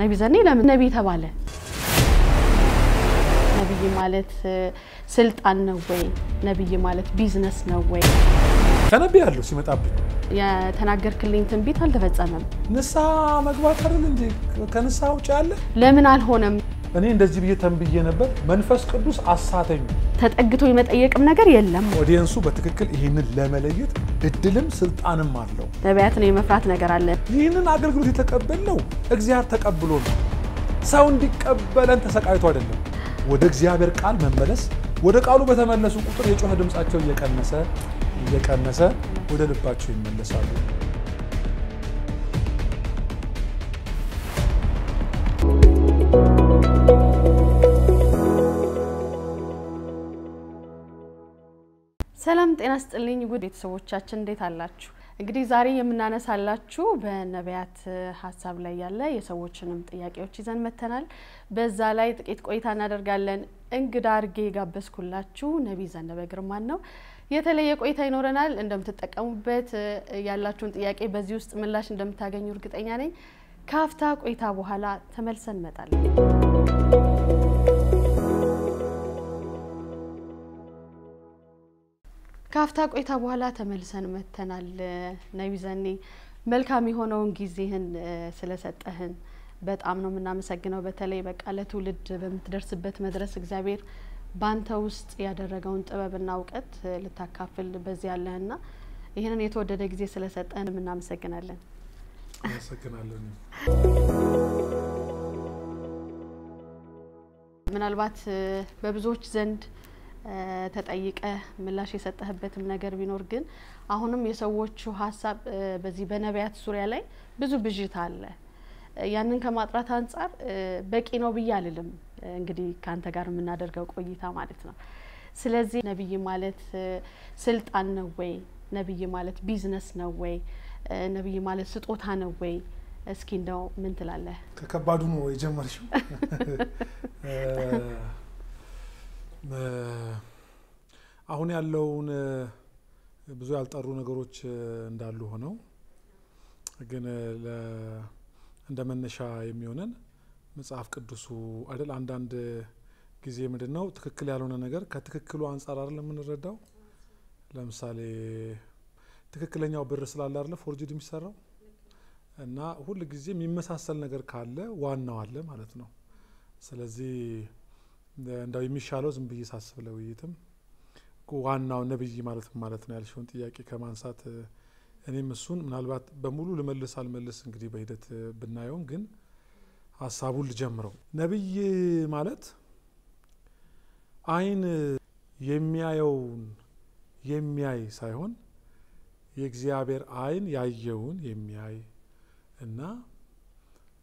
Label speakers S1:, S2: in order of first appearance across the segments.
S1: ነቢ ዘኔ ለምን ነቢ ተባለ? ነቢይ ማለት ስልጣን ነው ወይ? ነቢይ ማለት ቢዝነስ ነው ወይ?
S2: ተነቢ ያለው ሲመጣብኝ
S1: የተናገርክልኝ ትንቢት አልተፈጸመም። ንስሐ መግባት አይደል እንዴ?
S2: ከንስሐ ውጭ አለ?
S1: ለምን አልሆነም?
S2: እኔ እንደዚህ ብዬ ተንብዬ ነበር። መንፈስ ቅዱስ አሳተኙ።
S1: ተጠግቶ የመጠየቅም ነገር የለም።
S2: ኦዲየንሱ በትክክል ይህንን ለመለየት እድልም ስልጣንም አለው።
S1: ነቢያትን የመፍራት ነገር አለ። ይህንን አገልግሎት የተቀበልነው እግዚአብሔር ተቀብሎ
S2: ነው። ሰው እንዲቀበለን ተሰቃይቶ አይደለም። ወደ እግዚአብሔር ቃል መመለስ ወደ ቃሉ በተመለሱ ቁጥር የጮኸ ድምፃቸው እየቀነሰ እየቀነሰ ወደ ልባቸው ይመለሳሉ።
S1: ሰላም ጤና ስጥልኝ ውድ ቤተሰቦቻችን እንዴት አላችሁ? እንግዲህ ዛሬ የምናነሳላችሁ በነቢያት ሀሳብ ላይ ያለ የሰዎችንም ጥያቄዎች ይዘን መተናል። በዛ ላይ ጥቂት ቆይታ እናደርጋለን። እንግዳ አርጌ የጋበዝኩላችሁ ነቢይ ዘነበ ግርማን ነው። የተለየ ቆይታ ይኖረናል። እንደምትጠቀሙበት ያላችሁን ጥያቄ በዚህ ውስጥ ምላሽ እንደምታገኙ እርግጠኛ ነኝ። ከሀፍታ ቆይታ በኋላ ተመልሰን እንመጣለን። ከአፍታ ቆይታ በኋላ ተመልሰን መተናል። ነቢዘኔ መልካም የሆነውን ጊዜህን ስለሰጠህን በጣም ነው የምናመሰግነው። በተለይ በቃ ለትውልድ በምትደርስበት መድረስ እግዚአብሔር ባንተ ውስጥ ያደረገውን ጥበብና እውቀት ልታካፍል በዚህ ያለህና ይህንን የተወደደ ጊዜ ስለሰጠን እናመሰግናለን።
S2: አመሰግናለን።
S1: ምናልባት በብዙዎች ዘንድ ተጠይቀ ምላሽ የሰጠህበትም ነገር ቢኖር ግን አሁንም የሰዎቹ ሀሳብ በዚህ በነቢያት ዙሪያ ላይ ብዙ ብዥታ አለ። ያንን ከማጥራት አንጻር በቂ ነው ብዬ አልልም። እንግዲህ ከአንተ ጋር የምናደርገው ቆይታ ማለት ነው። ስለዚህ ነቢይ ማለት ስልጣን ነው ወይ? ነቢይ ማለት ቢዝነስ ነው ወይ? ነቢይ ማለት ስጦታ ነው ወይ? እስኪ እንደው ምን ትላለህ?
S2: ከከባዱ ነው የጀመርሽው። አሁን ያለውን ብዙ ያልጠሩ ነገሮች እንዳሉ ሆነው ግን እንደ መነሻ የሚሆነን መጽሐፍ ቅዱሱ አይደል? አንዳንድ ጊዜ ምንድን ነው ትክክል ያልሆነ ነገር ከትክክሉ አንጻር አይደለም የምንረዳው። ለምሳሌ ትክክለኛው ብር ስላለ አይደለ ፎርጅድ የሚሰራው እና ሁል ጊዜ የሚመሳሰል ነገር ካለ ዋናው አለ ማለት ነው። ስለዚህ እንዳው የሚሻለው ዝም ብዬ ሳስብ ለውይይትም ዋናው ነብይ ማለት ማለት ነው ያልሽውን ጥያቄ ከማንሳት እኔም እሱን ምናልባት በሙሉ ልመልስ አልመልስ እንግዲህ በሂደት ብናየውም ግን ሀሳቡን ልጀምረው። ነብይ ማለት አይን የሚያየውን የሚያይ ሳይሆን የእግዚአብሔር አይን ያየውን የሚያይ እና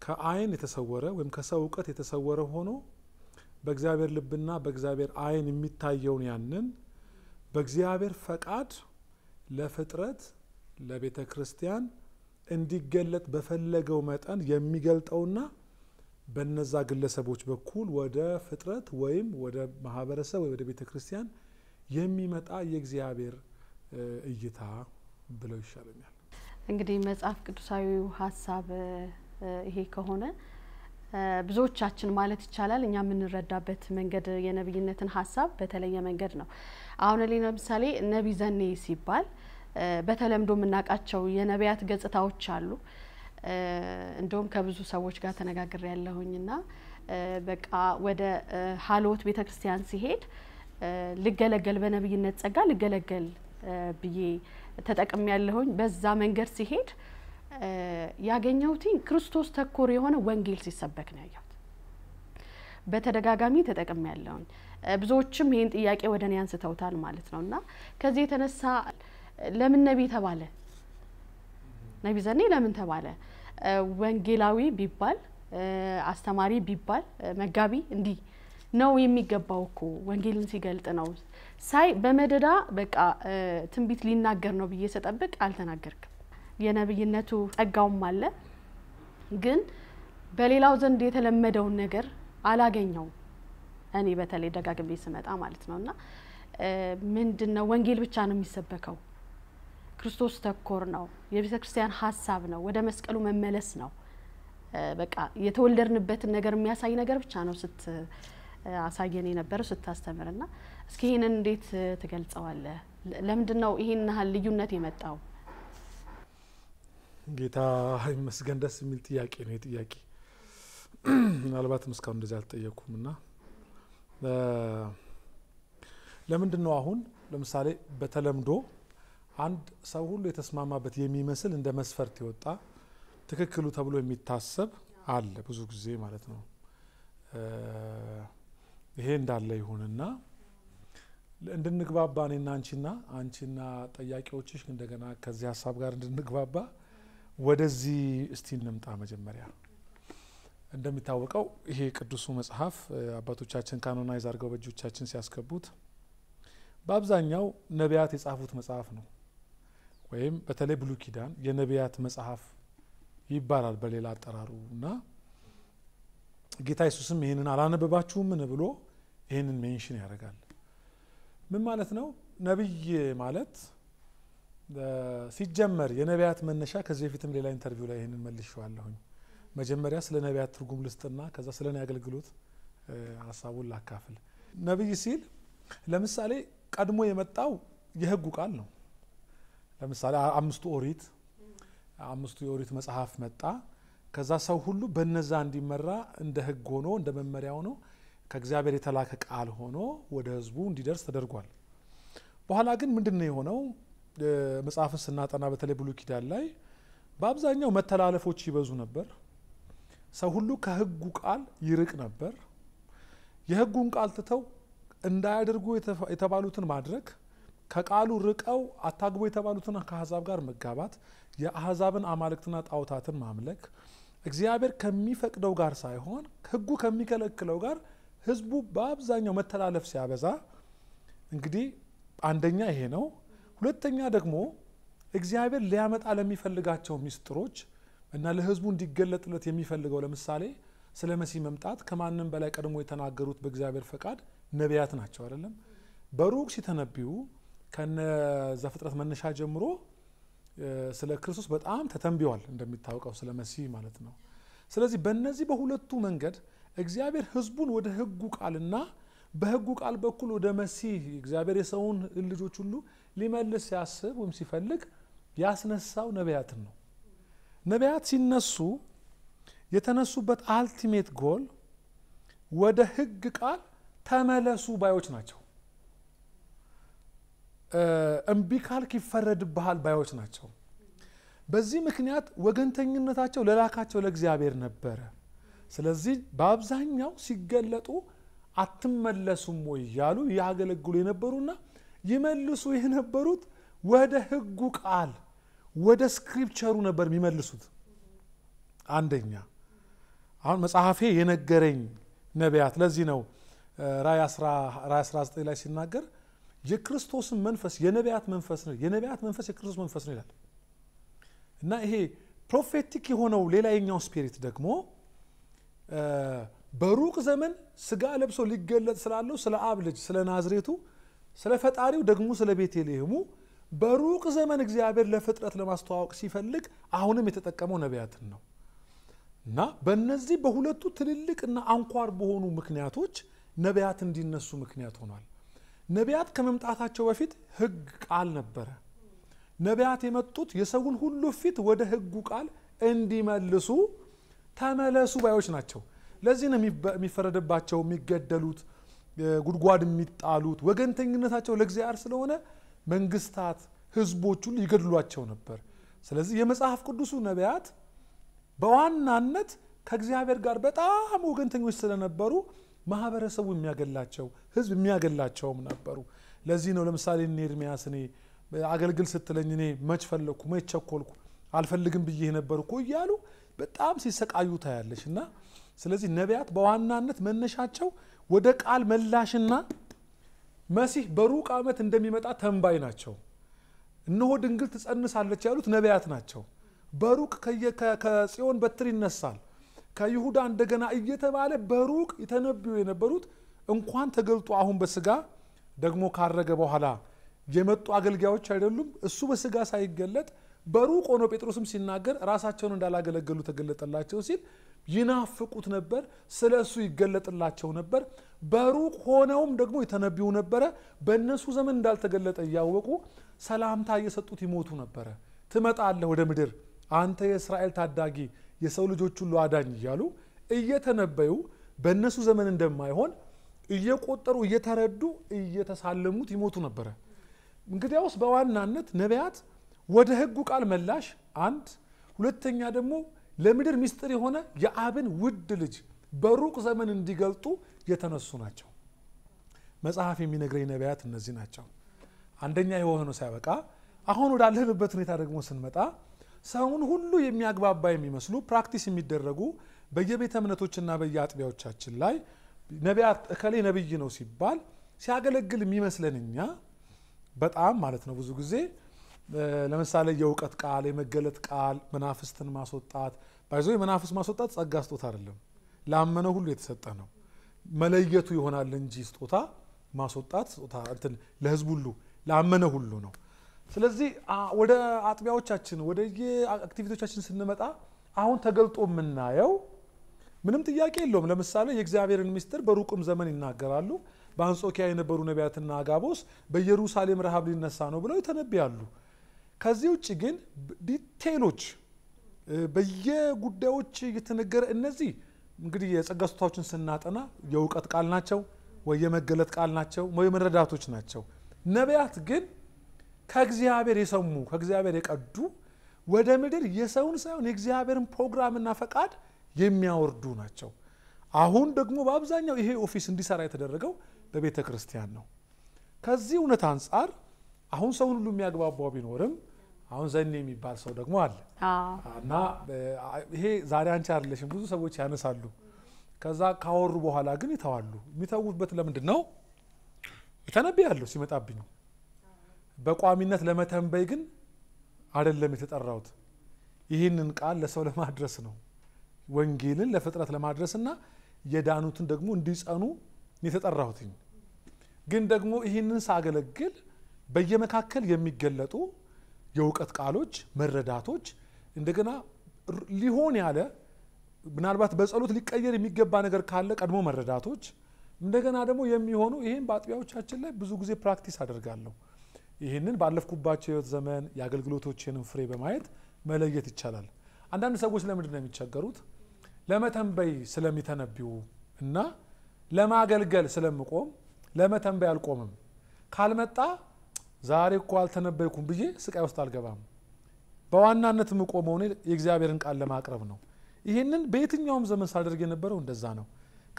S2: ከአይን የተሰወረ ወይም ከሰው እውቀት የተሰወረ ሆኖ በእግዚአብሔር ልብና በእግዚአብሔር አይን የሚታየውን ያንን በእግዚአብሔር ፈቃድ ለፍጥረት ለቤተ ክርስቲያን እንዲገለጥ በፈለገው መጠን የሚገልጠውና በነዛ ግለሰቦች በኩል ወደ ፍጥረት ወይም ወደ ማህበረሰብ ወይ ወደ ቤተ ክርስቲያን የሚመጣ የእግዚአብሔር እይታ ብለው ይሻለኛል።
S1: እንግዲህ መጽሐፍ ቅዱሳዊው ሀሳብ ይሄ ከሆነ ብዙዎቻችን ማለት ይቻላል እኛ የምንረዳበት መንገድ የነብይነትን ሀሳብ በተለየ መንገድ ነው። አሁን ላይ ለምሳሌ ነቢይ ዘኔ ሲባል በተለምዶ የምናውቃቸው የነቢያት ገጽታዎች አሉ። እንደውም ከብዙ ሰዎች ጋር ተነጋግር ያለሁኝና በቃ ወደ ሀልወት ቤተ ክርስቲያን ሲሄድ ልገለገል በነብይነት ጸጋ ልገለገል ብዬ ተጠቅሜ ያለሁኝ በዛ መንገድ ሲሄድ ያገኘሁትኝ ክርስቶስ ተኮር የሆነ ወንጌል ሲሰበክ ነው ያየሁት። በተደጋጋሚ ተጠቅም ያለውን ብዙዎችም ይህን ጥያቄ ወደ እኔ አንስተውታል ማለት ነው እና ከዚህ የተነሳ ለምን ነቢ ተባለ? ነቢ ዘኔ ለምን ተባለ? ወንጌላዊ ቢባል አስተማሪ ቢባል መጋቢ እንዲህ ነው የሚገባው እኮ ወንጌልን ሲገልጥ ነው ሳይ በመደዳ በቃ ትንቢት ሊናገር ነው ብዬ ስጠብቅ አልተናገርክም። የነብይነቱ ጸጋውም አለ። ግን በሌላው ዘንድ የተለመደውን ነገር አላገኘውም። እኔ በተለይ ደጋግሜ ስመጣ ማለት ነው እና ምንድን ነው ወንጌል ብቻ ነው የሚሰበከው። ክርስቶስ ተኮር ነው። የቤተ ክርስቲያን ሀሳብ ነው። ወደ መስቀሉ መመለስ ነው። በቃ የተወለድንበትን ነገር የሚያሳይ ነገር ብቻ ነው ስት አሳየን የነበረው ና እስኪ ይህንን እንዴት ትገልጸዋለህ? ለምንድን ነው ይህን ያህል ልዩነት የመጣው?
S2: ጌታ ይመስገን። ደስ የሚል ጥያቄ ነው ጥያቄ ምናልባትም እስካሁን እንደዚህ አልጠየቅኩም እና ለምንድን ነው አሁን ለምሳሌ በተለምዶ አንድ ሰው ሁሉ የተስማማበት የሚመስል እንደ መስፈርት የወጣ ትክክሉ ተብሎ የሚታሰብ አለ ብዙ ጊዜ ማለት ነው። ይሄ እንዳለ ይሁንና እንድንግባባ እኔና አንቺና አንቺና ጠያቂዎችሽ እንደገና ከዚህ ሀሳብ ጋር እንድንግባባ ወደዚህ እስቲ እንምጣ። መጀመሪያ እንደሚታወቀው ይሄ ቅዱሱ መጽሐፍ አባቶቻችን ካኖናይዝ አድርገው በእጆቻችን ሲያስገቡት በአብዛኛው ነቢያት የጻፉት መጽሐፍ ነው፣ ወይም በተለይ ብሉይ ኪዳን የነቢያት መጽሐፍ ይባላል በሌላ አጠራሩ እና ጌታ ኢየሱስም ይህንን አላነበባችሁምን ብሎ ይህንን ሜንሽን ያደርጋል። ምን ማለት ነው? ነቢይ ማለት ሲጀመር የነቢያት መነሻ ከዚህ በፊትም ሌላ ኢንተርቪው ላይ ይህንን መልሼዋለሁኝ። መጀመሪያ ስለ ነቢያት ትርጉም ልስጥና ከዛ ስለ ኔ አገልግሎት ሀሳቡን ላካፍል። ነቢይ ሲል ለምሳሌ ቀድሞ የመጣው የህጉ ቃል ነው። ለምሳሌ አምስቱ ኦሪት አምስቱ የኦሪት መጽሐፍ መጣ። ከዛ ሰው ሁሉ በነዛ እንዲመራ እንደ ህግ ሆኖ እንደ መመሪያ ሆኖ ከእግዚአብሔር የተላከ ቃል ሆኖ ወደ ህዝቡ እንዲደርስ ተደርጓል። በኋላ ግን ምንድን ነው የሆነው? መጽሐፍን ስናጠና በተለይ ብሉይ ኪዳን ላይ በአብዛኛው መተላለፎች ይበዙ ነበር። ሰው ሁሉ ከህጉ ቃል ይርቅ ነበር። የህጉን ቃል ትተው እንዳያደርጉ የተባሉትን ማድረግ፣ ከቃሉ ርቀው አታግቦ የተባሉትን ከአሕዛብ ጋር መጋባት፣ የአሕዛብን አማልክትና ጣዖታትን ማምለክ እግዚአብሔር ከሚፈቅደው ጋር ሳይሆን ህጉ ከሚከለክለው ጋር ህዝቡ በአብዛኛው መተላለፍ ሲያበዛ እንግዲህ አንደኛ ይሄ ነው። ሁለተኛ ደግሞ እግዚአብሔር ሊያመጣ ለሚፈልጋቸው ሚስጥሮች እና ለህዝቡ እንዲገለጥለት የሚፈልገው ለምሳሌ ስለ መሲህ መምጣት ከማንም በላይ ቀድሞ የተናገሩት በእግዚአብሔር ፈቃድ ነቢያት ናቸው አይደለም በሩቅ ሲተነብዩ ከነ ዘፍጥረት መነሻ ጀምሮ ስለ ክርስቶስ በጣም ተተንቢዋል እንደሚታወቀው ስለ መሲህ ማለት ነው ስለዚህ በእነዚህ በሁለቱ መንገድ እግዚአብሔር ህዝቡን ወደ ህጉ ቃልና በህጉ ቃል በኩል ወደ መሲህ እግዚአብሔር የሰውን ልጆች ሁሉ ሊመልስ ሲያስብ ወይም ሲፈልግ ያስነሳው ነቢያትን ነው። ነቢያት ሲነሱ የተነሱበት አልቲሜት ጎል ወደ ህግ ቃል ተመለሱ ባዮች ናቸው። እምቢ ካልክ ይፈረድብሃል ባዮች ናቸው። በዚህ ምክንያት ወገንተኝነታቸው ለላካቸው ለእግዚአብሔር ነበረ። ስለዚህ በአብዛኛው ሲገለጡ አትመለሱም ወይ እያሉ ያገለግሉ የነበሩና ይመልሱ የነበሩት ወደ ህጉ ቃል ወደ ስክሪፕቸሩ ነበር የሚመልሱት። አንደኛ አሁን መጽሐፌ የነገረኝ ነቢያት። ለዚህ ነው ራይ 19 ላይ ሲናገር የክርስቶስን መንፈስ የነቢያት መንፈስ ነው፣ የነቢያት መንፈስ የክርስቶስ መንፈስ ነው ይላል እና ይሄ ፕሮፌቲክ የሆነው ሌላኛው ስፒሪት ደግሞ በሩቅ ዘመን ስጋ ለብሶ ሊገለጥ ስላለው ስለ አብ ልጅ ስለ ናዝሬቱ ስለ ፈጣሪው ደግሞ ስለ ቤተልሔሙ በሩቅ ዘመን እግዚአብሔር ለፍጥረት ለማስተዋወቅ ሲፈልግ አሁንም የተጠቀመው ነቢያትን ነው እና በእነዚህ በሁለቱ ትልልቅና አንኳር በሆኑ ምክንያቶች ነቢያት እንዲነሱ ምክንያት ሆኗል። ነቢያት ከመምጣታቸው በፊት ህግ ቃል ነበረ። ነቢያት የመጡት የሰውን ሁሉ ፊት ወደ ህጉ ቃል እንዲመልሱ ተመለሱ ባዮች ናቸው። ለዚህ ነው የሚፈረድባቸው፣ የሚገደሉት ጉድጓድ የሚጣሉት ወገንተኝነታቸው ለእግዚአብሔር ስለሆነ መንግስታት፣ ህዝቦች ሁሉ ይገድሏቸው ነበር። ስለዚህ የመጽሐፍ ቅዱሱ ነቢያት በዋናነት ከእግዚአብሔር ጋር በጣም ወገንተኞች ስለነበሩ ማህበረሰቡ የሚያገላቸው ህዝብ የሚያገላቸውም ነበሩ። ለዚህ ነው ለምሳሌ እኔ ኤርሚያስ እኔ አገልግል ስትለኝ እኔ መች ፈለግኩ መች ቸኮልኩ አልፈልግም ብዬ ነበር እኮ እያሉ በጣም ሲሰቃዩ ታያለሽ። እና ስለዚህ ነቢያት በዋናነት መነሻቸው ወደ ቃል መላሽና መሲህ በሩቅ ዓመት እንደሚመጣ ተንባይ ናቸው። እነሆ ድንግል ትጸንሳለች ያሉት ነቢያት ናቸው። በሩቅ ከጽዮን በትር ይነሳል ከይሁዳ እንደገና እየተባለ በሩቅ የተነብዩ የነበሩት እንኳን ተገልጦ አሁን በስጋ ደግሞ ካረገ በኋላ የመጡ አገልጋዮች አይደሉም። እሱ በስጋ ሳይገለጥ በሩቅ ሆኖ ጴጥሮስም ሲናገር ራሳቸውን እንዳላገለገሉ ተገለጠላቸው ሲል ይናፍቁት ነበር፣ ስለ እሱ ይገለጥላቸው ነበር። በሩቅ ሆነውም ደግሞ የተነቢው ነበረ። በእነሱ ዘመን እንዳልተገለጠ እያወቁ ሰላምታ እየሰጡት ይሞቱ ነበረ። ትመጣለህ ወደ ምድር አንተ የእስራኤል ታዳጊ፣ የሰው ልጆች ሁሉ አዳኝ እያሉ እየተነበዩ በእነሱ ዘመን እንደማይሆን እየቆጠሩ እየተረዱ እየተሳለሙት ይሞቱ ነበረ። እንግዲያውስ በዋናነት ነቢያት ወደ ህጉ ቃል መላሽ አንድ፣ ሁለተኛ ደግሞ ለምድር ምስጢር የሆነ የአብን ውድ ልጅ በሩቅ ዘመን እንዲገልጡ የተነሱ ናቸው። መጽሐፍ የሚነግረኝ ነቢያት እነዚህ ናቸው። አንደኛ የሆነ ሲያበቃ አሁን ወዳለንበት ሁኔታ ደግሞ ስንመጣ ሰውን ሁሉ የሚያግባባ የሚመስሉ ፕራክቲስ የሚደረጉ በየቤተ እምነቶችና በየአጥቢያዎቻችን ላይ ነቢያት እከሌ ነብይ ነው ሲባል ሲያገለግል የሚመስለን እኛ በጣም ማለት ነው ብዙ ጊዜ ለምሳሌ የእውቀት ቃል የመገለጥ ቃል መናፍስትን ማስወጣት ባይዞ የመናፍስ ማስወጣት ጸጋ ስጦታ አይደለም ላመነ ሁሉ የተሰጠ ነው መለየቱ ይሆናል እንጂ ስጦታ ማስወጣት ስጦታ እንትን ለህዝብ ሁሉ ላመነ ሁሉ ነው ስለዚህ ወደ አጥቢያዎቻችን ወደ አክቲቪቲዎቻችን ስንመጣ አሁን ተገልጦ የምናየው ምንም ጥያቄ የለውም ለምሳሌ የእግዚአብሔርን ሚስጥር በሩቅም ዘመን ይናገራሉ በአንጾኪያ የነበሩ ነቢያትና አጋቦስ በኢየሩሳሌም ረሃብ ሊነሳ ነው ብለው ይተነብያሉ ከዚህ ውጭ ግን ዲቴይሎች በየጉዳዮች እየተነገረ እነዚህ እንግዲህ የጸጋ ስጦታዎችን ስናጠና የእውቀት ቃል ናቸው ወይ የመገለጥ ቃል ናቸው ወይ መረዳቶች ናቸው። ነቢያት ግን ከእግዚአብሔር የሰሙ ከእግዚአብሔር የቀዱ ወደ ምድር የሰውን ሳይሆን የእግዚአብሔርን ፕሮግራምና ፈቃድ የሚያወርዱ ናቸው። አሁን ደግሞ በአብዛኛው ይሄ ኦፊስ እንዲሰራ የተደረገው በቤተ ክርስቲያን ነው። ከዚህ እውነት አንጻር አሁን ሰውን ሁሉ የሚያግባባው ቢኖርም አሁን ዘን የሚባል ሰው ደግሞ አለ እና ይሄ ዛሬ አንቺ አይደለሽም ብዙ ሰዎች ያነሳሉ። ከዛ ካወሩ በኋላ ግን ይተዋሉ። የሚተዉበት ለምንድን ነው? ያለሁ ሲመጣብኝ። በቋሚነት ለመተንበይ ግን አይደለም የተጠራሁት። ይህንን ቃል ለሰው ለማድረስ ነው፣ ወንጌልን ለፍጥረት ለማድረስና የዳኑትን ደግሞ እንዲጸኑ የተጠራሁትኝ። ግን ደግሞ ይህንን ሳገለግል በየመካከል የሚገለጡ የእውቀት ቃሎች፣ መረዳቶች እንደገና ሊሆን ያለ ምናልባት በጸሎት ሊቀየር የሚገባ ነገር ካለ ቀድሞ መረዳቶች እንደገና ደግሞ የሚሆኑ ይህን በአጥቢያዎቻችን ላይ ብዙ ጊዜ ፕራክቲስ አደርጋለሁ። ይህንን ባለፍኩባቸው ህይወት ዘመን የአገልግሎቶችንም ፍሬ በማየት መለየት ይቻላል። አንዳንድ ሰዎች ለምንድን ነው የሚቸገሩት? ለመተንበይ ስለሚተነቢው እና ለማገልገል ስለምቆም ለመተንበይ አልቆምም ካልመጣ ዛሬ እኮ አልተነበይኩም ብዬ ስቃይ ውስጥ አልገባም። በዋናነት የምቆመው እኔ የእግዚአብሔርን ቃል ለማቅረብ ነው። ይህንን በየትኛውም ዘመን ሳደርግ የነበረው እንደዛ ነው።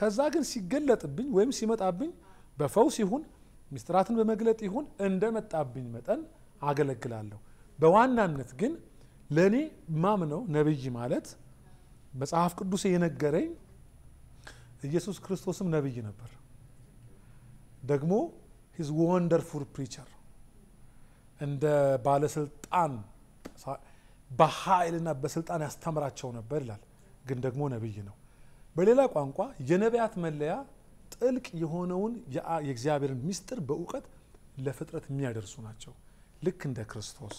S2: ከዛ ግን ሲገለጥብኝ ወይም ሲመጣብኝ በፈውስ ይሁን ሚስጥራትን በመግለጥ ይሁን እንደመጣብኝ መጠን አገለግላለሁ። በዋናነት ግን ለእኔ ማምነው ነብይ ማለት መጽሐፍ ቅዱስ የነገረኝ ኢየሱስ ክርስቶስም ነብይ ነበር። ደግሞ ሂዝ ወንደርፉል ፕሪቸር እንደ ባለስልጣን በኃይልና በስልጣን ያስተምራቸው ነበር ይላል። ግን ደግሞ ነቢይ ነው። በሌላ ቋንቋ የነቢያት መለያ ጥልቅ የሆነውን የእግዚአብሔርን ምስጢር በእውቀት ለፍጥረት የሚያደርሱ ናቸው፣ ልክ እንደ ክርስቶስ።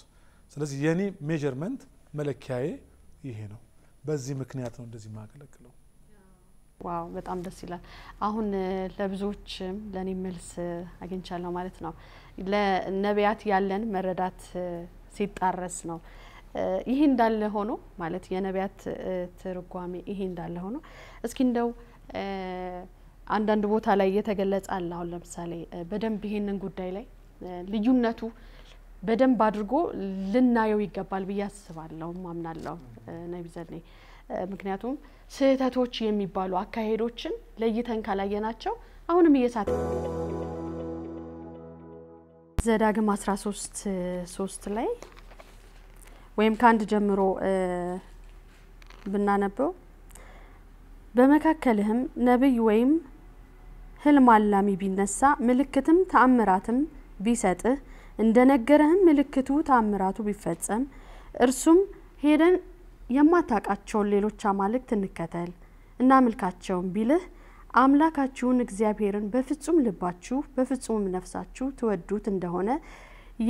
S2: ስለዚህ የኔ ሜጀርመንት መለኪያዬ ይሄ ነው። በዚህ ምክንያት ነው እንደዚህ የማገለግለው።
S1: ዋው በጣም ደስ ይላል። አሁን ለብዙዎችም ለእኔ መልስ አግኝቻለሁ ማለት ነው። ለነቢያት ያለን መረዳት ሲጣረስ ነው። ይሄ እንዳለ ሆኖ ማለት የነቢያት ትርጓሜ ይሄ እንዳለ ሆኖ እስኪ እንደው አንዳንድ ቦታ ላይ እየተገለጸ አለ። አሁን ለምሳሌ በደንብ ይሄንን ጉዳይ ላይ ልዩነቱ በደንብ አድርጎ ልናየው ይገባል ብዬ አስባለሁ፣ ማምናለሁ ነቢ ምክንያቱም ስህተቶች የሚባሉ አካሄዶችን ለይተን ካላየናቸው አሁንም እየሳት ዘዳግም 13 3 ላይ ወይም ከአንድ ጀምሮ ብናነበው በመካከልህም ነቢይ ወይም ህልም አላሚ ቢነሳ ምልክትም ተአምራትም ቢሰጥህ እንደ ነገረህም ምልክቱ ተአምራቱ ቢፈጸም እርሱም ሄደን የማታውቃቸውን ሌሎች አማልክት እንከተል እናምልካቸውም ቢልህ አምላካችሁን እግዚአብሔርን በፍጹም ልባችሁ በፍጹም ነፍሳችሁ ትወዱት እንደሆነ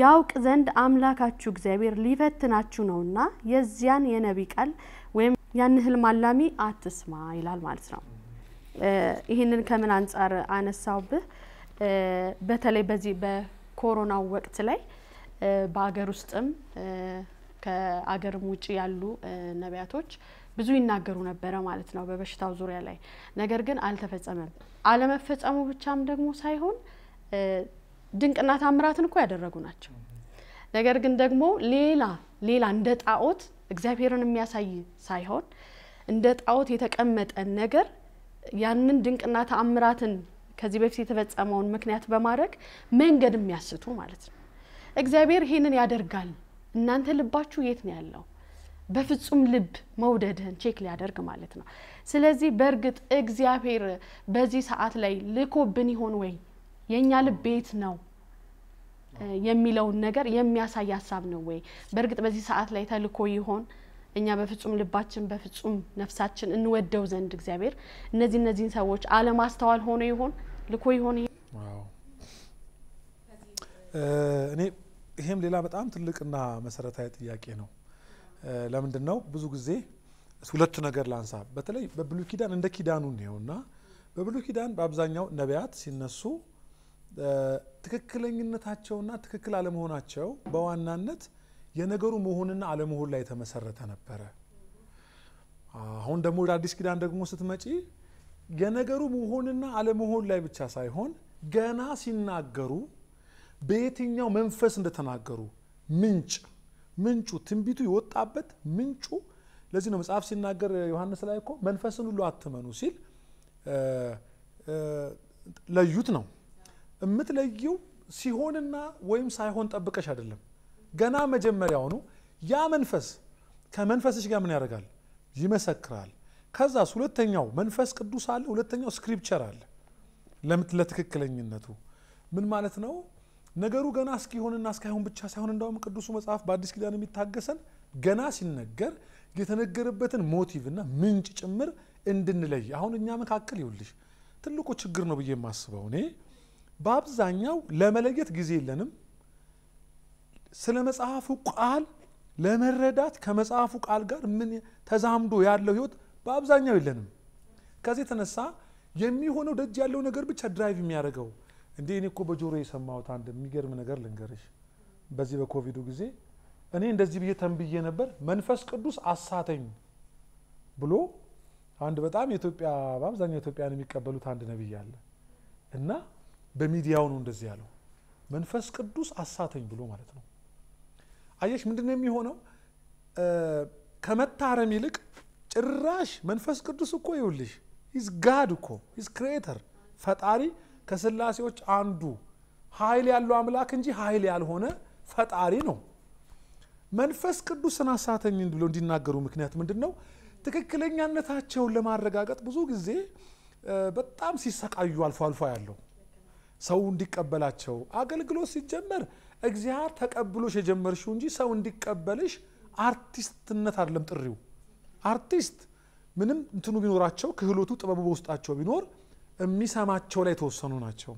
S1: ያውቅ ዘንድ አምላካችሁ እግዚአብሔር ሊፈትናችሁ ነውና የዚያን የነቢ ቃል ወይም ያን ህልም አላሚ አትስማ ይላል ማለት ነው። ይህንን ከምን አንጻር አነሳውብህ? በተለይ በዚህ በኮሮናው ወቅት ላይ በሀገር ውስጥም ከአገርም ውጭ ያሉ ነቢያቶች ብዙ ይናገሩ ነበረ ማለት ነው በበሽታው ዙሪያ ላይ። ነገር ግን አልተፈጸመም። አለመፈጸሙ ብቻም ደግሞ ሳይሆን ድንቅና ታምራትን እኮ ያደረጉ ናቸው። ነገር ግን ደግሞ ሌላ ሌላ እንደ ጣዖት እግዚአብሔርን የሚያሳይ ሳይሆን እንደ ጣዖት የተቀመጠን ነገር ያንን ድንቅና ተአምራትን ከዚህ በፊት የተፈጸመውን ምክንያት በማድረግ መንገድ የሚያስቱ ማለት ነው። እግዚአብሔር ይህንን ያደርጋል እናንተ ልባችሁ የት ነው ያለው? በፍጹም ልብ መውደድህን ቼክ ሊያደርግ ማለት ነው። ስለዚህ በእርግጥ እግዚአብሔር በዚህ ሰዓት ላይ ልኮብን ይሆን ወይ የእኛ ልብ የት ነው የሚለውን ነገር የሚያሳይ ሀሳብ ነው ወይ? በእርግጥ በዚህ ሰዓት ላይ ተልኮ ይሆን? እኛ በፍጹም ልባችን በፍጹም ነፍሳችን እንወደው ዘንድ እግዚአብሔር እነዚህ እነዚህን ሰዎች አለማስተዋል ሆኖ ይሆን ልኮ ይሆን?
S2: እኔ ይሄም ሌላ በጣም ትልቅና መሰረታዊ ጥያቄ ነው። ለምንድን ነው ብዙ ጊዜ ሁለት ነገር ላንሳ። በተለይ በብሉይ ኪዳን እንደ ኪዳኑ ነውና በብሉይ ኪዳን በአብዛኛው ነቢያት ሲነሱ ትክክለኝነታቸውና ትክክል አለመሆናቸው በዋናነት የነገሩ መሆንና አለመሆን ላይ የተመሰረተ ነበረ። አሁን ደግሞ ወደ አዲስ ኪዳን ደግሞ ስትመጪ የነገሩ መሆንና አለመሆን ላይ ብቻ ሳይሆን ገና ሲናገሩ በየትኛው መንፈስ እንደተናገሩ ምንጭ ምንጩ ትንቢቱ የወጣበት ምንጩ ለዚህ ነው መጽሐፍ ሲናገር ዮሐንስ ላይ እኮ መንፈስን ሁሉ አትመኑ ሲል ለዩት ነው የምትለየው ሲሆንና ወይም ሳይሆን ጠብቀሽ አይደለም ገና መጀመሪያውኑ ያ መንፈስ ከመንፈስሽ ጋር ምን ያደርጋል ይመሰክራል ከዛስ ሁለተኛው መንፈስ ቅዱስ አለ ሁለተኛው ስክሪፕቸር አለ ለትክክለኝነቱ ምን ማለት ነው ነገሩ ገና እስኪሆንና እስካይሆን ብቻ ሳይሆን እንዳውም ቅዱሱ መጽሐፍ በአዲስ ኪዳን የሚታገሰን ገና ሲነገር የተነገረበትን ሞቲቭና ምንጭ ጭምር እንድንለይ። አሁን እኛ መካከል ይውልሽ ትልቁ ችግር ነው ብዬ የማስበው እኔ በአብዛኛው ለመለየት ጊዜ የለንም። ስለ መጽሐፉ ቃል ለመረዳት ከመጽሐፉ ቃል ጋር ምን ተዛምዶ ያለው ህይወት በአብዛኛው የለንም። ከዚህ የተነሳ የሚሆነው ደጅ ያለው ነገር ብቻ ድራይቭ የሚያደርገው እንዴ እኔ እኮ በጆሮ የሰማሁት አንድ የሚገርም ነገር ልንገርሽ። በዚህ በኮቪዱ ጊዜ እኔ እንደዚህ ብዬ ተንብዬ ነበር፣ መንፈስ ቅዱስ አሳተኝ ብሎ አንድ በጣም የኢትዮጵያ በአብዛኛው ኢትዮጵያን የሚቀበሉት አንድ ነቢይ አለ እና በሚዲያው ነው እንደዚህ ያለው መንፈስ ቅዱስ አሳተኝ ብሎ ማለት ነው። አየሽ ምንድን ነው የሚሆነው? ከመታረም ይልቅ ጭራሽ መንፈስ ቅዱስ እኮ ይውልሽ ኢዝ ጋድ እኮ ኢዝ ክሬተር ፈጣሪ ከስላሴዎች አንዱ ኃይል ያለው አምላክ እንጂ ኃይል ያልሆነ ፈጣሪ ነው። መንፈስ ቅዱስን አሳተኝ ብለው እንዲናገሩ ምክንያት ምንድን ነው? ትክክለኛነታቸውን ለማረጋገጥ ብዙ ጊዜ በጣም ሲሰቃዩ አልፎ አልፎ ያለው ሰው እንዲቀበላቸው አገልግሎት ሲጀመር እግዚአብሔር ተቀብሎሽ የጀመርሽው እንጂ ሰው እንዲቀበልሽ አርቲስትነት አይደለም ጥሪው። አርቲስት ምንም እንትኑ ቢኖራቸው ክህሎቱ ጥበቡ በውስጣቸው ቢኖር የሚሰማቸው ላይ የተወሰኑ ናቸው።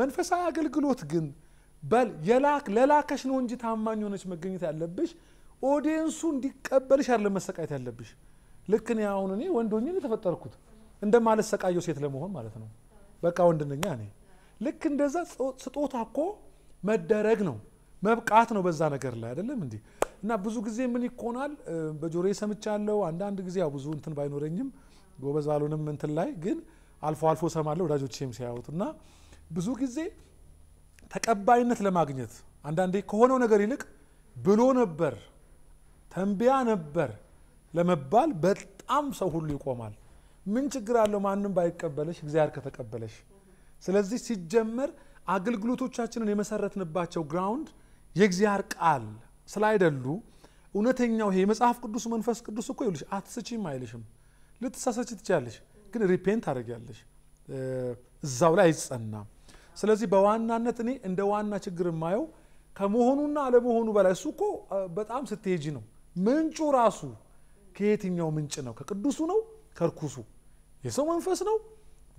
S2: መንፈሳዊ አገልግሎት ግን በል ለላከሽ ነው እንጂ ታማኝ ሆነች መገኘት ያለብሽ ኦዲየንሱ እንዲቀበልሽ አለ መሰቃየት ያለብሽ። ልክ እኔ አሁን እኔ ወንድ የተፈጠርኩት እንደማልሰቃየው ሴት ለመሆን ማለት ነው። በቃ ወንድነኛ እኔ። ልክ እንደዛ ስጦታ እኮ መደረግ ነው መብቃት ነው በዛ ነገር ላይ አይደለም እንዲህ እና ብዙ ጊዜ ምን ይኮናል በጆሮዬ ሰምቻለሁ። አንዳንድ ጊዜ ያው ብዙ እንትን ባይኖረኝም ጎበዝ ባልሆንም እንትን ላይ ግን አልፎ አልፎ ሰማለ ወዳጆቼም ሲያዩት እና ብዙ ጊዜ ተቀባይነት ለማግኘት አንዳንዴ ከሆነው ነገር ይልቅ ብሎ ነበር ተንቢያ ነበር ለመባል በጣም ሰው ሁሉ ይቆማል። ምን ችግር አለው? ማንም ባይቀበለሽ እግዚአብሔር ከተቀበለሽ። ስለዚህ ሲጀመር አገልግሎቶቻችንን የመሰረትንባቸው ግራውንድ የእግዚአብሔር ቃል ስላይደሉ እውነተኛው ይሄ የመጽሐፍ ቅዱስ መንፈስ ቅዱስ እኮ ይልሽ አትስቺም አይልሽም። ልትሳሰች ትችያለሽ። ግን ሪፔንት ታደርጊያለሽ። እዛው ላይ አይጸናም። ስለዚህ በዋናነት እኔ እንደ ዋና ችግር የማየው ከመሆኑና አለመሆኑ በላይ እሱ እኮ በጣም ስትሄጂ ነው። ምንጩ ራሱ ከየትኛው ምንጭ ነው? ከቅዱሱ ነው? ከርኩሱ? የሰው መንፈስ ነው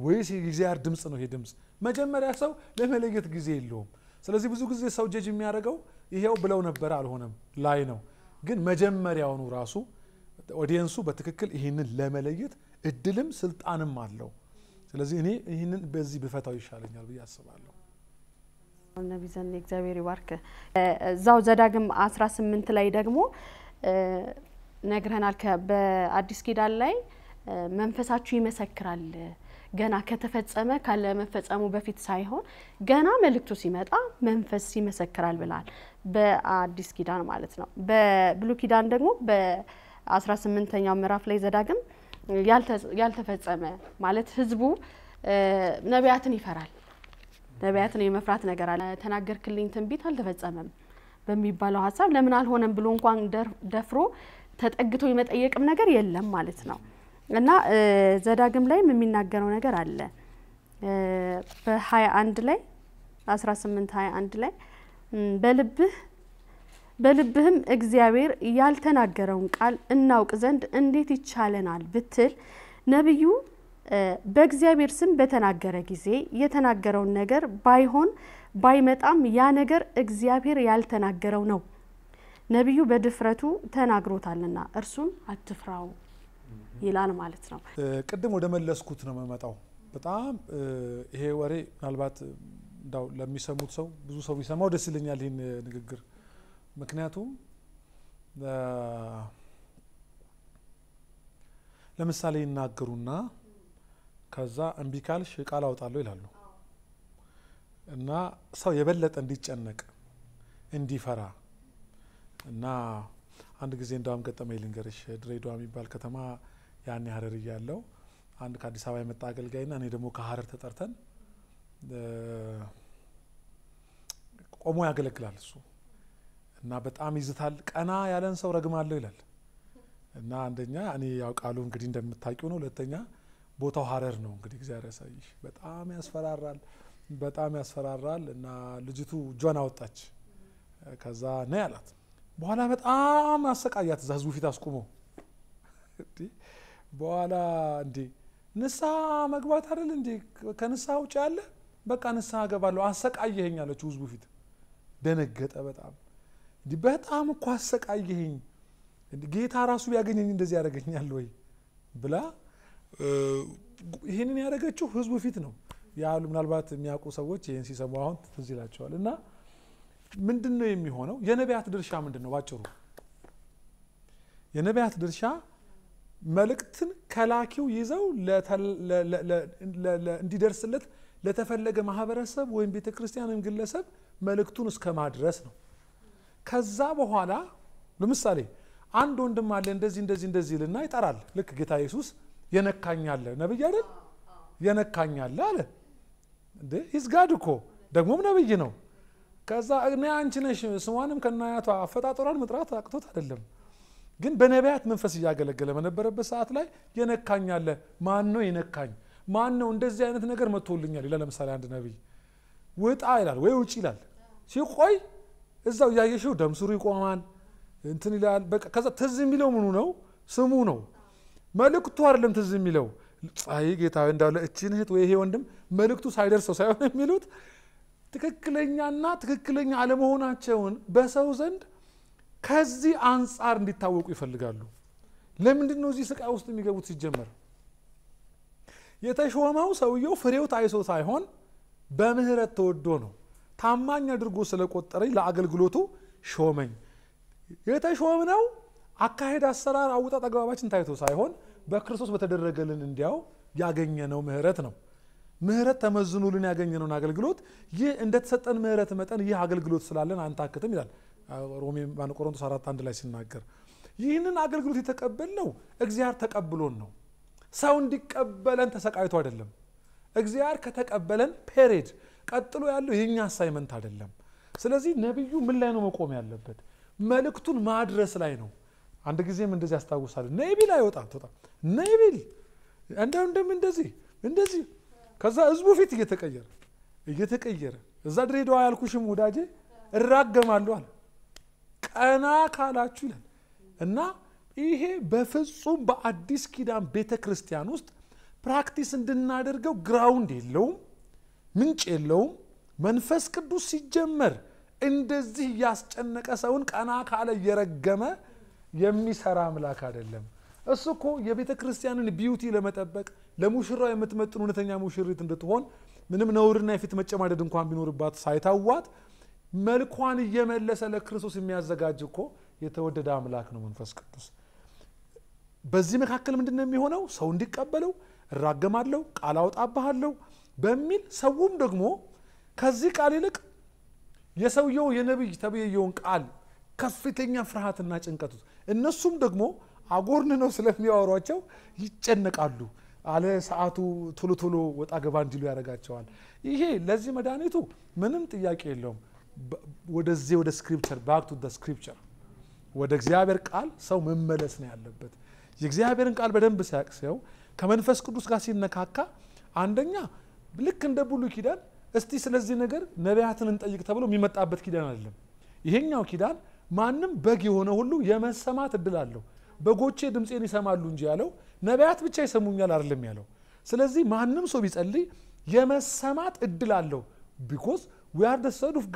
S2: ወይስ የእግዚአብሔር ድምፅ ነው? ይሄ ድምፅ መጀመሪያ ሰው ለመለየት ጊዜ የለውም። ስለዚህ ብዙ ጊዜ ሰው ጀጅ የሚያደርገው ይሄው ብለው ነበረ አልሆነም ላይ ነው። ግን መጀመሪያውኑ ራሱ ኦዲየንሱ በትክክል ይህንን ለመለየት እድልም ስልጣንም አለው። ስለዚህ እኔ ይህንን በዚህ ብፈታው ይሻለኛል ብዬ አስባለሁ።
S1: ነቢዘን እግዚአብሔር ይባርክ። እዛው ዘዳግም ስምንት ላይ ደግሞ ነግረናል። በአዲስ ኪዳን ላይ መንፈሳችሁ ይመሰክራል ገና ከተፈጸመ ካለመፈጸሙ በፊት ሳይሆን ገና መልእክቱ ሲመጣ መንፈስ ይመሰክራል ብላል። በአዲስ ኪዳን ማለት ነው። በብሉ ኪዳን ደግሞ በ18ኛው ምዕራፍ ላይ ዘዳግም ያልተፈጸመ ማለት ህዝቡ ነቢያትን ይፈራል። ነቢያትን የመፍራት ነገር አለ። ተናገርክልኝ ትንቢት አልተፈጸመም በሚባለው ሀሳብ ለምን አልሆነም ብሎ እንኳን ደፍሮ ተጠግቶ የመጠየቅም ነገር የለም ማለት ነው እና ዘዳግም ላይም የሚናገረው ነገር አለ በ21 ላይ 18 21 ላይ በልብህ በልብህም እግዚአብሔር ያልተናገረውን ቃል እናውቅ ዘንድ እንዴት ይቻለናል ብትል ነቢዩ በእግዚአብሔር ስም በተናገረ ጊዜ የተናገረውን ነገር ባይሆን ባይመጣም ያ ነገር እግዚአብሔር ያልተናገረው ነው። ነቢዩ በድፍረቱ ተናግሮታልና እርሱን አትፍራው ይላል ማለት ነው።
S2: ቅድም ወደ መለስኩት ነው የምመጣው። በጣም ይሄ ወሬ ምናልባት እንዳው ለሚሰሙት ሰው ብዙ ሰው ቢሰማው ደስ ይለኛል ይህን ንግግር ምክንያቱም ለምሳሌ ይናገሩና ከዛ እምቢ ካልሽ ቃል አውጣለሁ ይላሉ እና ሰው የበለጠ እንዲጨነቅ እንዲፈራ እና አንድ ጊዜ እንዳውም ገጠመኝ ልንገርሽ። ድሬዳዋ የሚባል ከተማ ያን ሀረር እያለው አንድ ከአዲስ አበባ የመጣ አገልጋይና እኔ ደግሞ ከሀረር ተጠርተን ቆሞ ያገለግላል እሱ እና በጣም ይዝታል። ቀና ያለን ሰው ረግማለሁ ይላል እና አንደኛ እኔ ያው ቃሉ እንግዲህ እንደምታውቂው ነው። ሁለተኛ ቦታው ሀረር ነው። እንግዲህ እግዚአብሔር ያሳይሽ። በጣም ያስፈራራል፣ በጣም ያስፈራራል። እና ልጅቱ እጇን አወጣች። ከዛ ነ ያላት በኋላ በጣም አሰቃያት። እዛ ህዝቡ ፊት አስቁሞ በኋላ እንዴ ንስሐ መግባት አይደል እንዴ ከንስሐ ውጭ ያለ በቃ ንስሐ እገባለሁ አሰቃየኸኝ አለችው። ህዝቡ ፊት ደነገጠ በጣም በጣም እኳ አሰቃየኸኝ፣ ጌታ ራሱ ቢያገኘኝ እንደዚህ ያደረገኛል ወይ ብላ ይህንን ያደረገችው ህዝቡ ፊት ነው ያሉ ምናልባት የሚያውቁ ሰዎች ይህን ሲሰሙ አሁን ትዝ ይላቸዋል። እና ምንድን ነው የሚሆነው? የነቢያት ድርሻ ምንድን ነው? ባጭሩ የነቢያት ድርሻ መልእክትን ከላኪው ይዘው እንዲደርስለት ለተፈለገ ማህበረሰብ ወይም ቤተ ክርስቲያን ወይም ግለሰብ መልእክቱን እስከ ማድረስ ነው። ከዛ በኋላ ለምሳሌ አንድ ወንድም አለ እንደዚህ እንደዚህ እንደዚህ ልና ይጠራል። ልክ ጌታ ኢየሱስ የነካኛለ ነብይ አይደል? የነካኛለ አለ። ይዝጋድ እኮ ደግሞም ነብይ ነው። ከዛ እኔ አንቺ ነሽ ስሟንም ከናያቷ አፈጣጠሯን መጥራት አቅቶት አይደለም ግን በነቢያት መንፈስ እያገለገለ በነበረበት ሰዓት ላይ የነካኛለ ማን ነው የነካኝ? ማን ነው እንደዚህ አይነት ነገር መጥቶልኛል ይላል። ለምሳሌ አንድ ነቢይ ውጣ ይላል ወይ ውጭ ይላል። ሲቆይ እዛው እያየሽው ደምሱሩ ይቆማል፣ እንትን ይላል። በቃ ከዛ ትዝ የሚለው ምኑ ነው? ስሙ ነው። መልእክቱ አይደለም ትዝ የሚለው ጻይ ጌታ እንዳለ እቺን እህት ወይ ይሄ ወንድም መልእክቱ ሳይደርሰው ሳይሆን የሚሉት ትክክለኛና ትክክለኛ አለመሆናቸውን በሰው ዘንድ ከዚህ አንጻር እንዲታወቁ ይፈልጋሉ። ለምንድን ነው እዚህ ስቃይ ውስጥ የሚገቡት? ሲጀመር የተሾመው ሰውየው ፍሬው ታይሶ ሳይሆን በምህረት ተወዶ ነው። ታማኝ አድርጎ ስለቆጠረኝ ለአገልግሎቱ ሾመኝ። ነው አካሄድ፣ አሰራር፣ አውጣት አግባባችን ታይቶ ሳይሆን በክርስቶስ በተደረገልን እንዲያው ያገኘነው ምህረት ነው። ምህረት ተመዝኖልን ያገኘነውን አገልግሎት ይህ እንደተሰጠን ምህረት መጠን ይህ አገልግሎት ስላለን አንታክትም ይላል ሮሜ ቆሮንቶስ አራት አንድ ላይ ሲናገር ይህንን አገልግሎት የተቀበልነው እግዚአብሔር ተቀብሎን ነው። ሰው እንዲቀበለን ተሰቃይቶ አይደለም። እግዚአብሔር ከተቀበለን ፔሬድ ቀጥሎ ያለው የእኛ አሳይመንት አይደለም። ስለዚህ ነቢዩ ምን ላይ ነው መቆም ያለበት? መልእክቱን ማድረስ ላይ ነው። አንድ ጊዜም እንደዚህ ያስታውሳል። ነቢል አይወጣም በጣም ነቢል እንደው እንደም እንደዚህ እንደዚህ ከዛ ህዝቡ ፊት እየተቀየረ እየተቀየረ እዛ ድሬዳዋ ያልኩሽም ወዳጄ እራገማለሁ አለ። ቀና ካላችሁ ይላል እና ይሄ በፍጹም በአዲስ ኪዳን ቤተ ክርስቲያን ውስጥ ፕራክቲስ እንድናደርገው ግራውንድ የለውም። ምንጭ የለውም። መንፈስ ቅዱስ ሲጀመር እንደዚህ ያስጨነቀ ሰውን ቀና ካለ እየረገመ የሚሰራ አምላክ አይደለም። እሱ እኮ የቤተ ክርስቲያንን ቢዩቲ ለመጠበቅ ለሙሽራ የምትመጥን እውነተኛ ሙሽሪት እንድትሆን ምንም ነውርና የፊት መጨማደድ እንኳን ቢኖርባት ሳይታዋት መልኳን እየመለሰ ለክርስቶስ የሚያዘጋጅ እኮ የተወደደ አምላክ ነው መንፈስ ቅዱስ። በዚህ መካከል ምንድን ነው የሚሆነው? ሰው እንዲቀበለው እራገማለሁ፣ ቃል አውጣብሃለሁ በሚል ሰውም ደግሞ ከዚህ ቃል ይልቅ የሰውየው የነቢይ ተብየየውን ቃል ከፍተኛ ፍርሃትና ጭንቀት እነሱም ደግሞ ነው ስለሚያወሯቸው ይጨነቃሉ። አለ ሰዓቱ ቶሎ ቶሎ ወጣ ገባ እንዲሉ ያደርጋቸዋል። ይሄ ለዚህ መድኃኒቱ ምንም ጥያቄ የለውም። ወደዚህ ወደ ስክሪፕቸር ባክ ቱ ስክሪፕቸር ወደ እግዚአብሔር ቃል ሰው መመለስ ነው ያለበት። የእግዚአብሔርን ቃል በደንብ ሲያቅ ከመንፈስ ቅዱስ ጋር ሲነካካ አንደኛ ልክ እንደ ቡሉ ኪዳን እስቲ ስለዚህ ነገር ነቢያትን እንጠይቅ ተብሎ የሚመጣበት ኪዳን አይደለም። ይሄኛው ኪዳን ማንም በግ የሆነ ሁሉ የመሰማት እድል አለው። በጎቼ ድምፄን ይሰማሉ እንጂ ያለው ነቢያት ብቻ ይሰሙኛል አይደለም ያለው። ስለዚህ ማንም ሰው ቢጸልይ የመሰማት እድል አለው። ቢኮዝ ዊ አር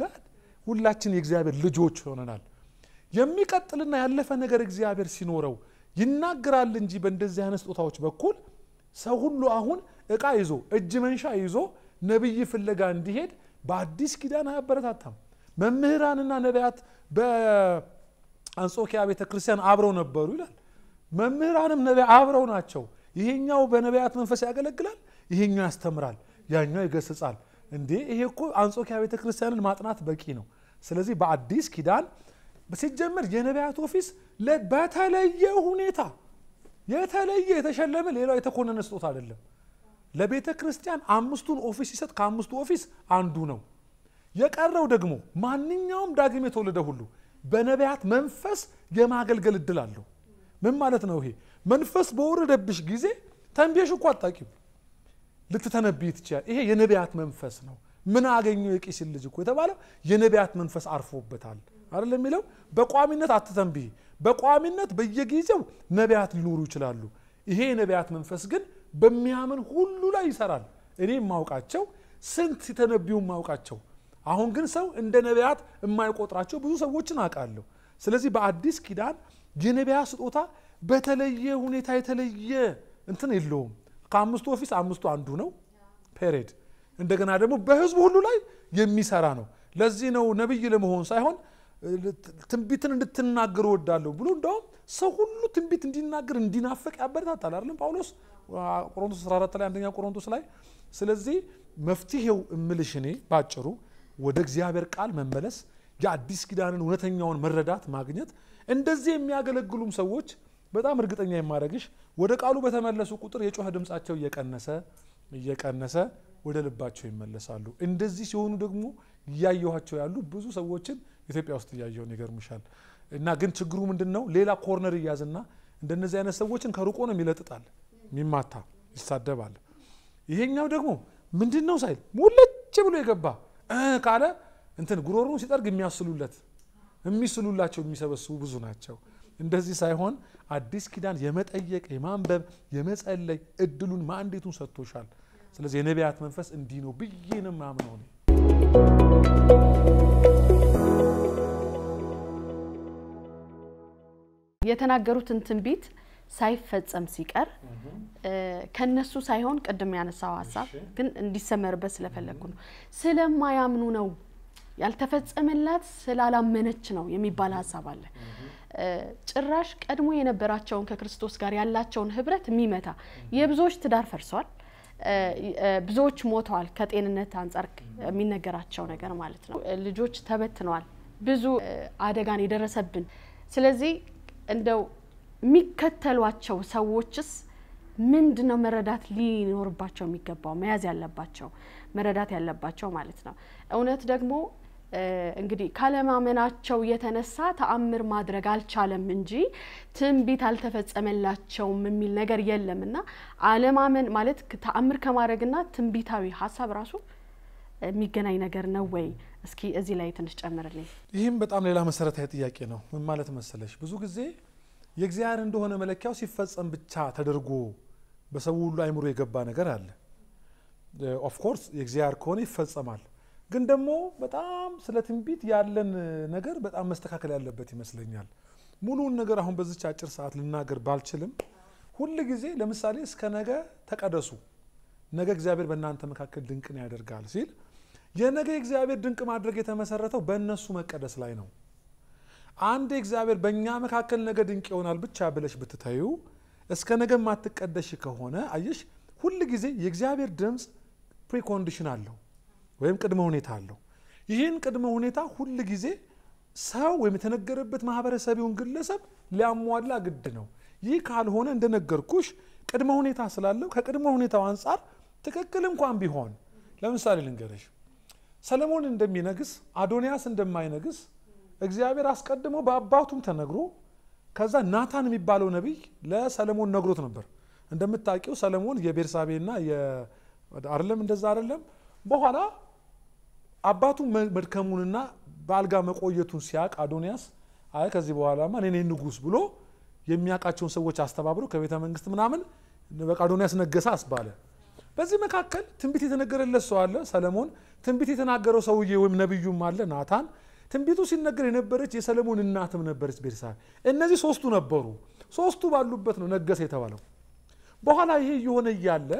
S2: ጋድ ሁላችን የእግዚአብሔር ልጆች ሆነናል። የሚቀጥልና ያለፈ ነገር እግዚአብሔር ሲኖረው ይናገራል እንጂ በእንደዚህ አይነት ስጦታዎች በኩል ሰው ሁሉ አሁን እቃ ይዞ እጅ መንሻ ይዞ ነብይ ፍለጋ እንዲሄድ በአዲስ ኪዳን አያበረታታም። መምህራንና ነቢያት በአንጾኪያ ቤተ ክርስቲያን አብረው ነበሩ ይላል። መምህራንም ነቢያ አብረው ናቸው። ይሄኛው በነቢያት መንፈስ ያገለግላል፣ ይሄኛው ያስተምራል፣ ያኛው ይገስጻል። እንዴ ይሄ እኮ አንጾኪያ ቤተ ክርስቲያንን ማጥናት በቂ ነው። ስለዚህ በአዲስ ኪዳን ሲጀመር የነቢያት ኦፊስ በተለየ ሁኔታ የተለየ የተሸለመ ሌላው የተኮነነ ስጦታ አይደለም። ለቤተ ክርስቲያን አምስቱን ኦፊስ ሲሰጥ ከአምስቱ ኦፊስ አንዱ ነው። የቀረው ደግሞ ማንኛውም ዳግም የተወለደ ሁሉ በነቢያት መንፈስ የማገልገል እድል አለው። ምን ማለት ነው ይሄ? መንፈስ በወረደብሽ ጊዜ ተንቤሽ እኮ አጣቂም ልትተነብይ ትችላል ይሄ የነቢያት መንፈስ ነው። ምን አገኘው የቂስን ልጅ እኮ የተባለው የነቢያት መንፈስ አርፎበታል አይደለም የሚለው በቋሚነት አትተንብይ በቋሚነት በየጊዜው ነቢያት ሊኖሩ ይችላሉ። ይሄ የነቢያት መንፈስ ግን በሚያምን ሁሉ ላይ ይሰራል። እኔ የማውቃቸው ስንት የተነቢዩ የማውቃቸው፣ አሁን ግን ሰው እንደ ነቢያት የማይቆጥራቸው ብዙ ሰዎችን አውቃለሁ። ስለዚህ በአዲስ ኪዳን የነቢያት ስጦታ በተለየ ሁኔታ የተለየ እንትን የለውም። ከአምስቱ ኦፊስ አምስቱ አንዱ ነው። ፔሬድ እንደገና ደግሞ በህዝቡ ሁሉ ላይ የሚሰራ ነው። ለዚህ ነው ነቢይ ለመሆን ሳይሆን ትንቢትን እንድትናገር ወዳለሁ ብሎ እንደውም ሰው ሁሉ ትንቢት እንዲናገር እንዲናፈቅ ያበረታታል አይደለም ጳውሎስ ቆሮንቶስ 14 ላይ አንደኛ ቆሮንቶስ ላይ ስለዚህ መፍትሄው እምልሽ እኔ ባጭሩ ወደ እግዚአብሔር ቃል መመለስ የአዲስ ኪዳንን እውነተኛውን መረዳት ማግኘት እንደዚህ የሚያገለግሉም ሰዎች በጣም እርግጠኛ የማድረግሽ ወደ ቃሉ በተመለሱ ቁጥር የጮኸ ድምጻቸው እየቀነሰ እየቀነሰ ወደ ልባቸው ይመለሳሉ እንደዚህ ሲሆኑ ደግሞ እያየኋቸው ያሉ ብዙ ሰዎችን ኢትዮጵያ ውስጥ እያየውን ይገርምሻል። እና ግን ችግሩ ምንድን ነው? ሌላ ኮርነር እያዝና እንደነዚህ አይነት ሰዎችን ከሩቆ ነው የሚለጥጣል፣ የሚማታ ይሳደባል። ይሄኛው ደግሞ ምንድን ነው ሳይል ሙልጭ ብሎ የገባ ካለ እንትን ጉሮሮ ሲጠርግ የሚያስሉለት የሚስሉላቸው የሚሰበስቡ ብዙ ናቸው። እንደዚህ ሳይሆን አዲስ ኪዳን የመጠየቅ የማንበብ የመጸለይ እድሉን ማንዴቱን ሰጥቶሻል። ስለዚህ የነቢያት መንፈስ እንዲህ ነው ብዬ ነው እኔ
S1: የተናገሩትን ትንቢት ሳይፈጸም ሲቀር ከነሱ ሳይሆን ቅድም ያነሳው ሀሳብ ግን እንዲሰመርበት ስለፈለግኩ ነው። ስለማያምኑ ነው ያልተፈጸመላት ስላላመነች ነው የሚባል ሀሳብ አለ። ጭራሽ ቀድሞ የነበራቸውን ከክርስቶስ ጋር ያላቸውን ህብረት የሚመታ የብዙዎች ትዳር ፈርሷል። ብዙዎች ሞተዋል። ከጤንነት አንጻር የሚነገራቸው ነገር ማለት ነው። ልጆች ተበትነዋል። ብዙ አደጋን የደረሰብን ስለዚህ እንደው የሚከተሏቸው ሰዎችስ ምንድነው መረዳት ሊኖርባቸው የሚገባው መያዝ ያለባቸው መረዳት ያለባቸው ማለት ነው። እውነት ደግሞ እንግዲህ ካለማመናቸው የተነሳ ተአምር ማድረግ አልቻለም እንጂ ትንቢት አልተፈጸመላቸውም የሚል ነገር የለም እና አለማመን ማለት ተአምር ከማድረግና ትንቢታዊ ሀሳብ ራሱ የሚገናኝ ነገር ነው ወይ? እስኪ እዚህ ላይ ትንሽ ጨምርልኝ።
S2: ይህም በጣም ሌላ መሰረታዊ ጥያቄ ነው። ምን ማለት መሰለሽ፣ ብዙ ጊዜ የእግዚአብሔር እንደሆነ መለኪያው ሲፈጸም ብቻ ተደርጎ በሰው ሁሉ አይምሮ የገባ ነገር አለ። ኦፍኮርስ የእግዚአብሔር ከሆነ ይፈጸማል። ግን ደግሞ በጣም ስለ ትንቢት ያለን ነገር በጣም መስተካከል ያለበት ይመስለኛል። ሙሉውን ነገር አሁን በዚች አጭር ሰዓት ልናገር ባልችልም፣ ሁል ጊዜ ለምሳሌ እስከ ነገ ተቀደሱ፣ ነገ እግዚአብሔር በእናንተ መካከል ድንቅን ያደርጋል ሲል የነገ እግዚአብሔር ድንቅ ማድረግ የተመሰረተው በእነሱ መቀደስ ላይ ነው። አንድ እግዚአብሔር በእኛ መካከል ነገ ድንቅ ይሆናል ብቻ ብለሽ ብትተዩ እስከ ነገ ማትቀደሽ ከሆነ አየሽ፣ ሁል ጊዜ የእግዚአብሔር ድምፅ ፕሪኮንዲሽን አለው ወይም ቅድመ ሁኔታ አለው። ይህን ቅድመ ሁኔታ ሁል ጊዜ ሰው ወይም የተነገረበት ማህበረሰብ ይሁን ግለሰብ ሊያሟላ ግድ ነው። ይህ ካልሆነ እንደነገርኩሽ ቅድመ ሁኔታ ስላለው ከቅድመ ሁኔታው አንጻር ትክክል እንኳን ቢሆን ለምሳሌ ልንገረሽ ሰለሞን እንደሚነግስ አዶንያስ እንደማይነግስ እግዚአብሔር አስቀድሞ በአባቱም ተነግሮ ከዛ ናታን የሚባለው ነቢይ ለሰለሞን ነግሮት ነበር። እንደምታውቂው ሰለሞን የቤርሳቤና አይደለም እንደዛ አይደለም። በኋላ አባቱ መድከሙንና በአልጋ መቆየቱን ሲያቅ አዶንያስ አይ ከዚህ ማ እኔ ንጉስ ብሎ የሚያውቃቸውን ሰዎች አስተባብሮ ከቤተ መንግስት ምናምን በቃ አዶንያስ ነገሰ አስባለ። በዚህ መካከል ትንቢት የተነገረለት ሰው አለ ሰለሞን፣ ትንቢት የተናገረው ሰውዬ ወይም ነቢዩም አለ ናታን፣ ትንቢቱ ሲነገር የነበረች የሰለሞን እናትም ነበረች ቤርሳቤ። እነዚህ ሶስቱ ነበሩ። ሶስቱ ባሉበት ነው ነገሰ የተባለው። በኋላ ይሄ እየሆነ እያለ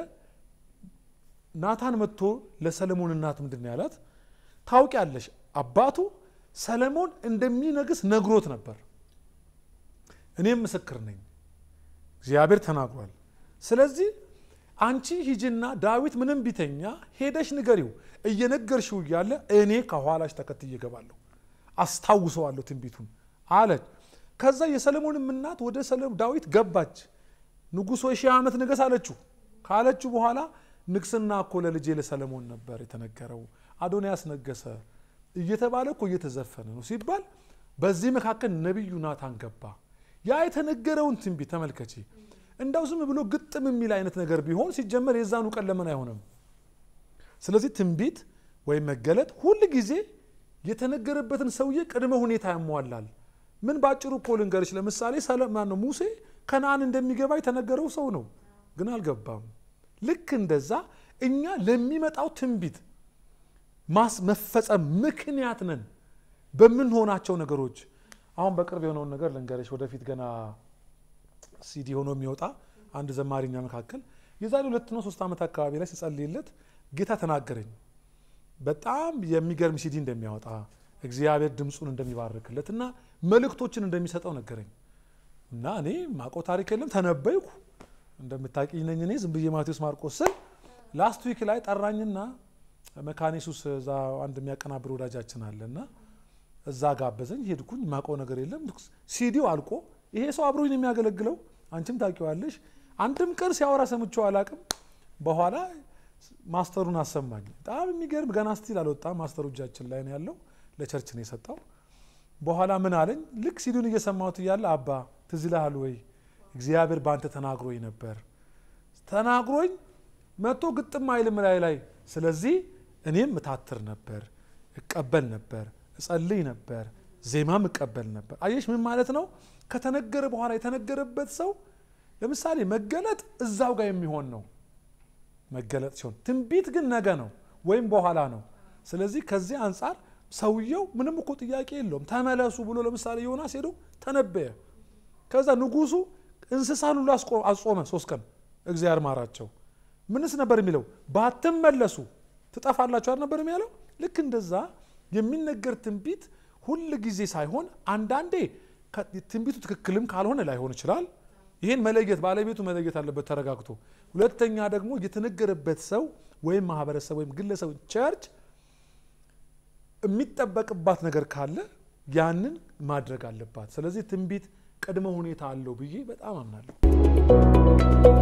S2: ናታን መጥቶ ለሰለሞን እናት ምንድን ያላት? ታውቂያለሽ አባቱ ሰለሞን እንደሚነግስ ነግሮት ነበር። እኔም ምስክር ነኝ፣ እግዚአብሔር ተናግሯል። ስለዚህ አንቺ ሂጅና ዳዊት ምንም ቢተኛ ሄደሽ ንገሪው፣ እየነገርሽው እያለ እኔ ከኋላሽ ተከትዬ እገባለሁ፣ አስታውሰዋለሁ ትንቢቱን አለች። ከዛ የሰለሞንም እናት ወደ ዳዊት ገባች። ንጉሶ ሺህ ዓመት ንገስ አለችው። ካለችው በኋላ ንግስና እኮ ለልጄ ለሰለሞን ነበር የተነገረው፣ አዶንያስ ነገሰ እየተባለ እኮ እየተዘፈነ ነው ሲባል፣ በዚህ መካከል ነቢዩ ናታን ገባ። ያ የተነገረውን ትንቢት ተመልከቼ እንደው ዝም ብሎ ግጥም የሚል አይነት ነገር ቢሆን ሲጀመር የዛኑ ቀን ለምን አይሆንም? ስለዚህ ትንቢት ወይም መገለጥ ሁል ጊዜ የተነገረበትን ሰውዬ ቅድመ ሁኔታ ያሟላል። ምን በአጭሩ እኮ ልንገርሽ፣ ለምሳሌ ሰለማ ነው ሙሴ ከነአን እንደሚገባ የተነገረው ሰው ነው፣ ግን አልገባም። ልክ እንደዛ እኛ ለሚመጣው ትንቢት ማስ መፈጸም ምክንያት ነን በምንሆናቸው ነገሮች። አሁን በቅርብ የሆነውን ነገር ልንገርሽ፣ ወደፊት ገና ሲዲ ሆኖ የሚወጣ አንድ ዘማሪኛ መካከል የዛሬ ሁለት ነው ሶስት ዓመት አካባቢ ላይ ሲጸልይለት ጌታ ተናገረኝ። በጣም የሚገርም ሲዲ እንደሚያወጣ እግዚአብሔር ድምፁን እንደሚባርክለት እና መልእክቶችን እንደሚሰጠው ነገረኝ እና እኔ ማቆ ታሪክ የለም ተነበይኩ። እንደምታውቂኝ ነኝ እኔ ዝንብዬ ማቴዎስ ማርቆስ ስል ላስት ዊክ ላይ ጠራኝና መካኒሱስ እዛ አንድ የሚያቀናብር ወዳጃችን አለና እዛ ጋበዘኝ። ሄድኩኝ ማቀው ነገር የለም ሲዲው አልቆ ይሄ ሰው አብሮኝ ነው የሚያገለግለው፣ አንቺም ታቂዋለሽ አንድም ቀን ሲያወራ ሰምቼው አላቅም። በኋላ ማስተሩን አሰማኝ። በጣም የሚገርም ገና ስቲል አልወጣ ማስተሩ እጃችን ላይ ነው ያለው። ለቸርች ነው የሰጠው። በኋላ ምን አለኝ፣ ልክ ሲዱን እየሰማሁት እያለ አባ ትዝ ወይ እግዚአብሔር በአንተ ተናግሮኝ ነበር ተናግሮኝ መቶ ግጥም አይልም ላይ ላይ ስለዚህ እኔም እታትር ነበር፣ እቀበል ነበር፣ እጸልይ ነበር፣ ዜማ መቀበል ነበር። አየሽ ምን ማለት ነው? ከተነገረ በኋላ የተነገረበት ሰው ለምሳሌ መገለጥ እዛው ጋር የሚሆን ነው መገለጥ ሲሆን፣ ትንቢት ግን ነገ ነው ወይም በኋላ ነው። ስለዚህ ከዚህ አንጻር ሰውየው ምንም እኮ ጥያቄ የለውም። ተመለሱ ብሎ ለምሳሌ ዮናስ ሄዶ ተነበየ። ከዛ ንጉሱ እንስሳን ሁሉ አጾመ ሶስት ቀን እግዚአብሔር ማራቸው። ምንስ ነበር የሚለው? ባትመለሱ ትጠፋላቸው አልነበር የሚያለው። ልክ እንደዛ የሚነገር ትንቢት ሁል ጊዜ ሳይሆን አንዳንዴ ትንቢቱ ትክክልም ካልሆነ ላይሆን ይችላል። ይህን መለየት ባለቤቱ መለየት አለበት ተረጋግቶ። ሁለተኛ ደግሞ የተነገረበት ሰው ወይም ማህበረሰብ ወይም ግለሰብ ቸርች የሚጠበቅባት ነገር ካለ ያንን ማድረግ አለባት። ስለዚህ ትንቢት ቅድመ ሁኔታ አለው ብዬ በጣም አምናለሁ።